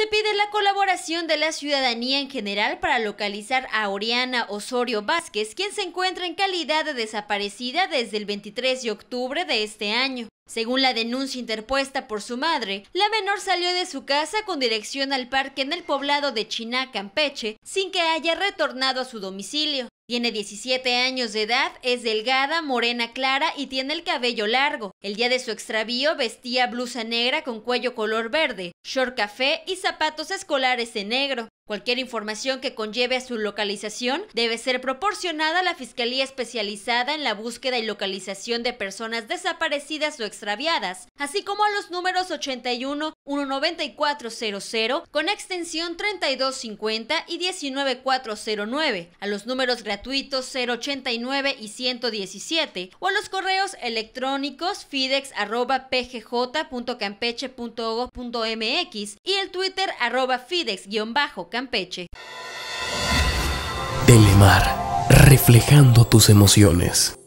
Se pide la colaboración de la ciudadanía en general para localizar a Oriana Osorio Vázquez, quien se encuentra en calidad de desaparecida desde el 23 de octubre de este año. Según la denuncia interpuesta por su madre, la menor salió de su casa con dirección al parque en el poblado de Chiná, Campeche, sin que haya retornado a su domicilio. Tiene 17 años de edad, es delgada, morena clara y tiene el cabello largo. El día de su extravío vestía blusa negra con cuello color verde, short café y zapatos escolares de negro. Cualquier información que conlleve a su localización debe ser proporcionada a la Fiscalía especializada en la búsqueda y localización de personas desaparecidas o extraviadas, así como a los números 81 19400 con extensión 3250 y 19409, a los números gratuitos 089 y 117 o a los correos electrónicos fidex y el Twitter arroba fidex-campeche. Telemar, reflejando tus emociones.